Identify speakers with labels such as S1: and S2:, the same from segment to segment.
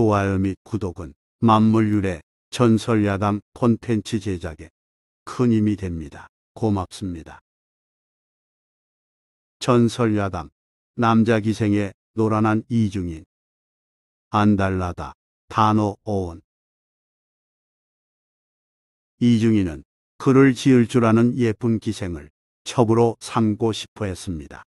S1: 좋아요 및 구독은 만물 유래, 전설 야담 콘텐츠 제작에 큰 힘이 됩니다. 고맙습니다. 전설 야담 남자 기생의 노란한 이중인 안달나다 단어 오원 이중인은 그를 지을 줄 아는 예쁜 기생을 첩으로 삼고 싶어 했습니다.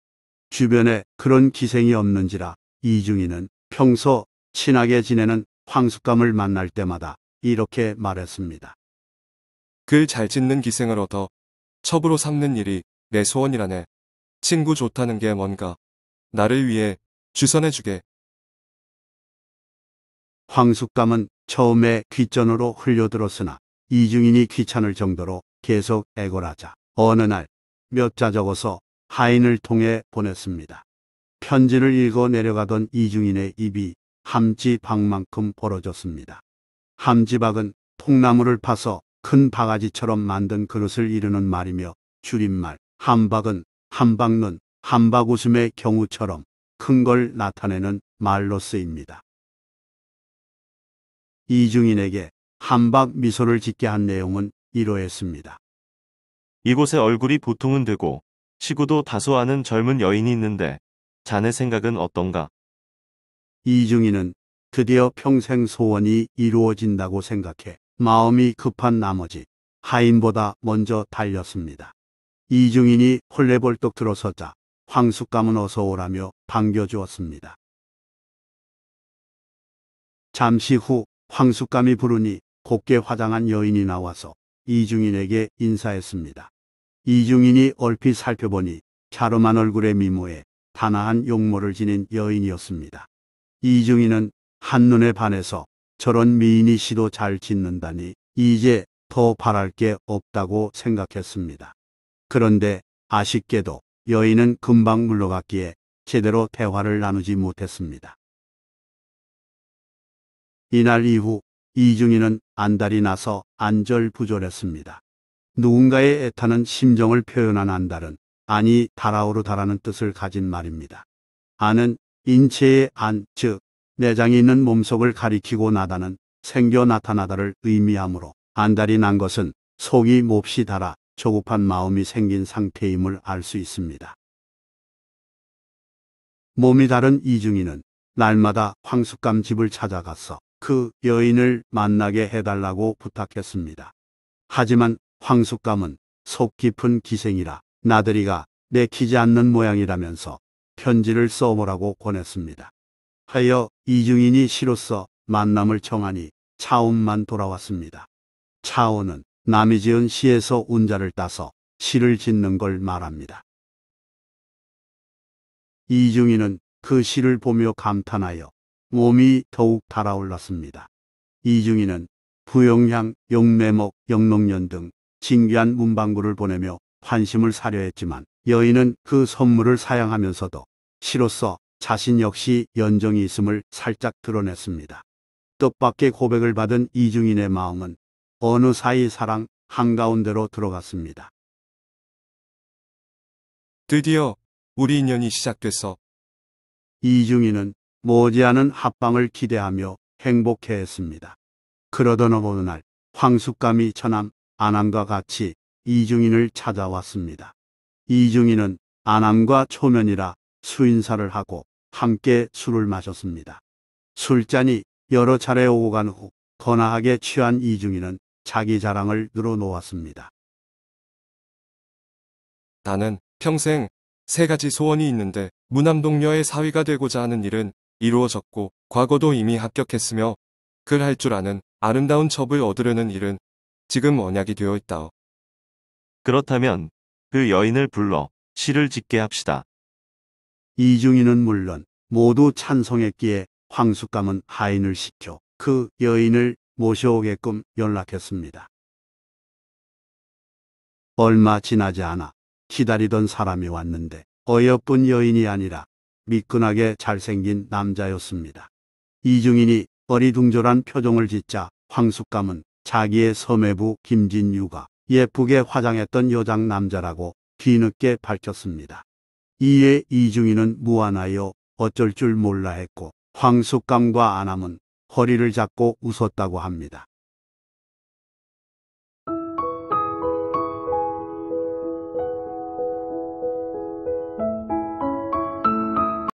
S1: 주변에 그런 기생이 없는지라 이중인은 평소 친하게 지내는 황숙감을 만날 때마다 이렇게 말했습니다. 글 잘 짓는 기생을 얻어 첩으로 삼는 일이 내 소원이라네. 친구 좋다는 게 뭔가 나를 위해 주선해주게. 황숙감은 처음에 귀전으로 흘려들었으나 이중인이 귀찮을 정도로 계속 애걸하자 어느 날 몇 자 적어서 하인을 통해 보냈습니다. 편지를 읽어 내려가던 이중인의 입이 함지박만큼 벌어졌습니다. 함지박은 통나무를 파서 큰 바가지처럼 만든 그릇을 이르는 말이며 줄임말 함박은 함박눈, 함박웃음의 경우처럼 큰 걸 나타내는 말로 쓰입니다. 이중인에게 함박 미소를 짓게 한 내용은 이러했습니다. 이곳의 얼굴이 보통은 되고 치구도 다소 하는 젊은 여인이 있는데 자네 생각은 어떤가? 이중이는 드디어 평생 소원이 이루어진다고 생각해 마음이 급한 나머지 하인보다 먼저 달렸습니다. 이중인이 홀레벌떡 들어서자 황숙감은 어서 오라며 반겨주었습니다. 잠시 후 황숙감이 부르니 곱게 화장한 여인이 나와서 이중인에게 인사했습니다. 이중인이 얼핏 살펴보니 자름만 얼굴의 미모에 단아한 용모를 지닌 여인이었습니다. 이중이는 한눈에 반해서 저런 미인이 시도 잘 짓는다니 이제 더 바랄 게 없다고 생각했습니다. 그런데 아쉽게도 여인은 금방 물러갔기에 제대로 대화를 나누지 못했습니다. 이날 이후 이중이는 안달이 나서 안절부절했습니다. 누군가의 애타는 심정을 표현한 안달은 아니 달아오르다라는 뜻을 가진 말입니다. 안은 인체의 안, 즉 내장이 있는 몸속을 가리키고 나다는 생겨 나타나다를 의미하므로 안달이 난 것은 속이 몹시 달아 조급한 마음이 생긴 상태임을 알 수 있습니다. 몸이 다른 이중이는 날마다 황숙감 집을 찾아갔어 그 여인을 만나게 해달라고 부탁했습니다. 하지만 황숙감은 속 깊은 기생이라 나들이가 내키지 않는 모양이라면서 편지를 써보라고 권했습니다. 하여 이중인이 시로서 만남을 청하니 차온만 돌아왔습니다. 차원은 남이 지은 시에서 운자를 따서 시를 짓는 걸 말합니다. 이중인은 그 시를 보며 감탄하여 몸이 더욱 달아올랐습니다. 이중인은 부영향, 영매목, 영농년 등 진귀한 문방구를 보내며 환심을 사려 했지만 여인은 그 선물을 사양하면서도 시로서 자신 역시 연정이 있음을 살짝 드러냈습니다. 뜻밖의 고백을 받은 이중인의 마음은 어느 사이 사랑 한가운데로 들어갔습니다. 드디어 우리 인연이 시작됐어. 이중인은 머지않은 합방을 기대하며 행복해했습니다. 그러던 어느 날 황숙감이 처남 안암과 같이 이중인을 찾아왔습니다. 이중인은 안암과 초면이라 수인사를 하고 함께 술을 마셨습니다. 술잔이 여러 차례 오고 간 후 거나하게 취한 이중이는 자기 자랑을 늘어놓았습니다. 나는 평생 세 가지 소원이 있는데 무남동녀의 사위가 되고자 하는 일은 이루어졌고 과거도 이미 합격했으며 글할줄 아는 아름다운 첩을 얻으려는 일은 지금 언약이 되어 있다오. 그렇다면 그 여인을 불러 시를 짓게 합시다. 이중인은 물론 모두 찬성했기에 황숙감은 하인을 시켜 그 여인을 모셔오게끔 연락했습니다. 얼마 지나지 않아 기다리던 사람이 왔는데 어여쁜 여인이 아니라 미끈하게 잘생긴 남자였습니다. 이중인이 어리둥절한 표정을 짓자 황숙감은 자기의 서매부 김진유가 예쁘게 화장했던 여장 남자라고 뒤늦게 밝혔습니다. 이에 이중이는 무안하여 어쩔 줄 몰라 했고 황숙감과 아남은 허리를 잡고 웃었다고 합니다.